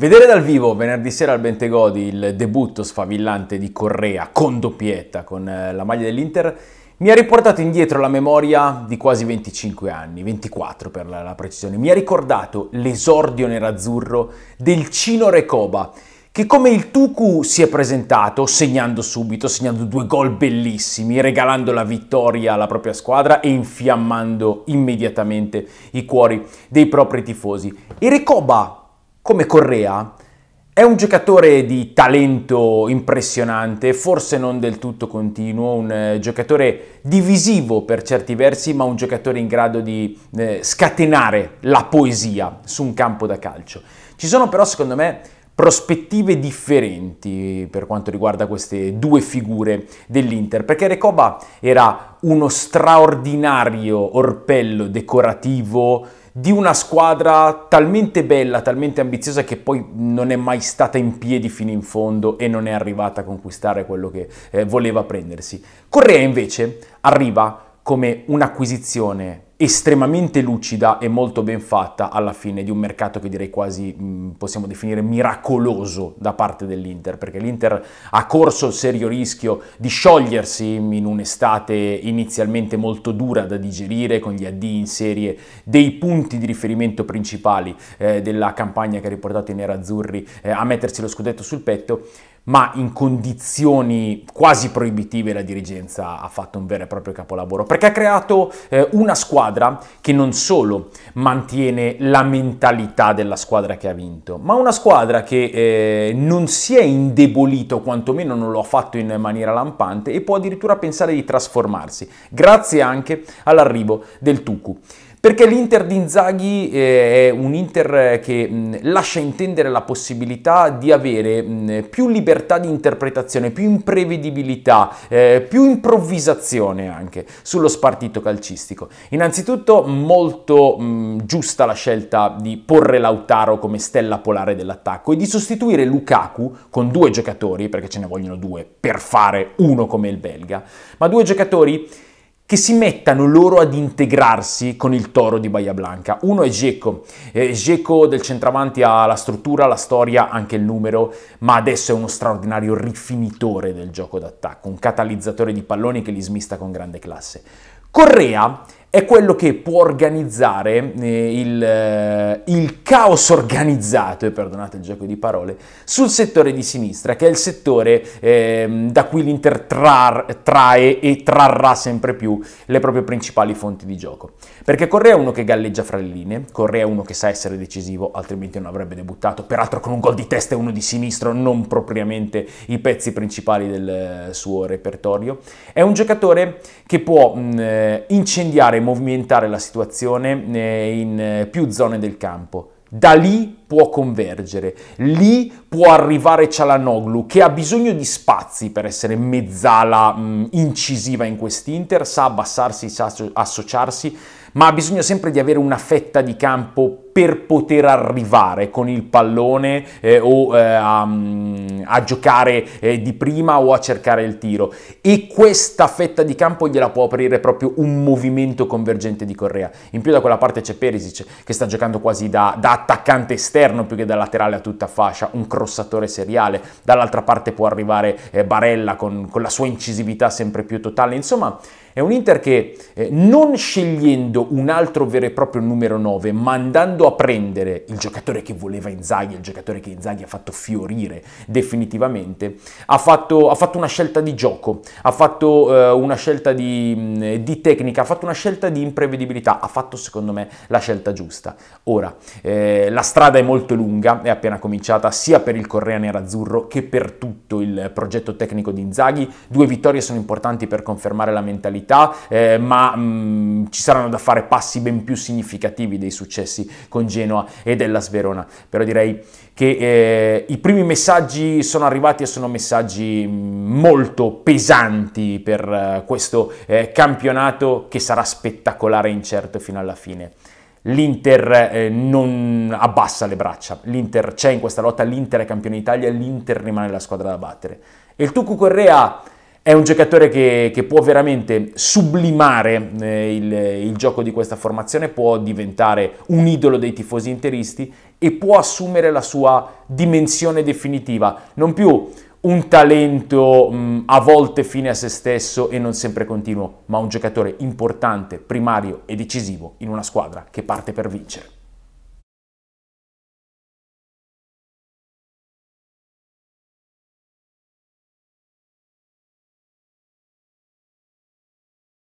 Vedere dal vivo venerdì sera al Bentegodi il debutto sfavillante di Correa con doppietta con eh, la maglia dell'Inter mi ha riportato indietro la memoria di quasi 25 anni, 24 per la, precisione. Mi ha ricordato l'esordio nerazzurro del Cino Recoba che come il Tuku si è presentato segnando subito, segnando due gol bellissimi, regalando la vittoria alla propria squadra e infiammando immediatamente i cuori dei propri tifosi. E Recoba come Correa, è un giocatore di talento impressionante, forse non del tutto continuo, un eh, giocatore divisivo per certi versi, ma un giocatore in grado di eh, scatenare la poesia su un campo da calcio. Ci sono però, secondo me, prospettive differenti per quanto riguarda queste due figure dell'Inter, perché Recoba era uno straordinario orpello decorativo, di una squadra talmente bella, talmente ambiziosa che poi non è mai stata in piedi fino in fondo e non è arrivata a conquistare quello che eh, voleva prendersi. Correa invece arriva come un'acquisizione estremamente lucida e molto ben fatta alla fine di un mercato che direi quasi mm, possiamo definire miracoloso da parte dell'Inter, perché l'Inter ha corso il serio rischio di sciogliersi in un'estate inizialmente molto dura da digerire, con gli addii in serie dei punti di riferimento principali eh, della campagna che ha riportato i nerazzurri eh, a mettersi lo scudetto sul petto, ma in condizioni quasi proibitive la dirigenza ha fatto un vero e proprio capolavoro, perché ha creato eh, una squadra che non solo mantiene la mentalità della squadra che ha vinto, ma una squadra che eh, non si è indebolita, quantomeno non lo ha fatto in maniera lampante, e può addirittura pensare di trasformarsi, grazie anche all'arrivo del Tuku perché l'Inter di Inzaghi eh, è un Inter che lascia intendere la possibilità di avere più libertà di interpretazione, più imprevedibilità, eh, più improvvisazione anche sullo spartito calcistico. Innanzitutto molto giusta la scelta di porre Lautaro come stella polare dell'attacco e di sostituire Lukaku con due giocatori, perché ce ne vogliono due per fare uno come il belga, ma due giocatori che si mettano loro ad integrarsi con il toro di Bahia Blanca. Uno è Geco, eh, del centravanti ha la struttura, la storia, anche il numero, ma adesso è uno straordinario rifinitore del gioco d'attacco, un catalizzatore di palloni che li smista con grande classe. Correa è quello che può organizzare eh, il, eh, il, caos organizzato, e perdonate il gioco di parole, sul settore di sinistra, che è il settore eh, da cui l'Inter trae e trarrà sempre più le proprie principali fonti di gioco. Perché Correa è uno che galleggia fra le linee, Correa è uno che sa essere decisivo, altrimenti non avrebbe debuttato, peraltro con un gol di testa e uno di sinistro, non propriamente i pezzi principali del eh, suo repertorio. È un giocatore che può mh, incendiare e movimentare la situazione eh, in eh, più zone del campo. Da lì può convergere, lì può arrivare Cialanoglu che ha bisogno di spazi per essere mezzala mh, incisiva in quest'Inter, sa abbassarsi, sa associarsi, ma ha bisogno sempre di avere una fetta di campo per poter arrivare con il pallone eh, o eh, a, mm, a, giocare eh, di prima o a cercare il tiro e questa fetta di campo gliela può aprire proprio un movimento convergente di Correa in più da quella parte c'è Perisic che sta giocando quasi da, da attaccante esterno più che da laterale a tutta fascia un crossatore seriale dall'altra parte può arrivare eh, Barella con, con la sua incisività sempre più totale insomma è un Inter che eh, non scegliendo un altro vero e proprio numero 9 ma andando andando a prendere il giocatore che voleva Inzaghi, il giocatore che Inzaghi ha fatto fiorire definitivamente, ha fatto, ha fatto una scelta di gioco, ha fatto eh, una scelta di, di, tecnica, ha fatto una scelta di imprevedibilità, ha fatto secondo me la scelta giusta. Ora, eh, la strada è molto lunga, è appena cominciata sia per il Correa Nerazzurro che per tutto il progetto tecnico di Inzaghi, due vittorie sono importanti per confermare la mentalità, eh, ma mh, ci saranno da fare passi ben più significativi dei successi con Genoa e della Sverona. Però direi che eh, i primi messaggi sono arrivati e sono messaggi molto pesanti per eh, questo eh, campionato che sarà spettacolare e incerto fino alla fine. L'Inter eh, non abbassa le braccia, l'Inter c'è in questa lotta, l'Inter è campione d'Italia, l'Inter rimane la squadra da battere. E il Tucu Correa è un giocatore che, che può veramente sublimare eh, il, il, gioco di questa formazione, può diventare un idolo dei tifosi interisti e può assumere la sua dimensione definitiva, non più un talento mh, mm, a volte fine a se stesso e non sempre continuo, ma un giocatore importante, primario e decisivo in una squadra che parte per vincere.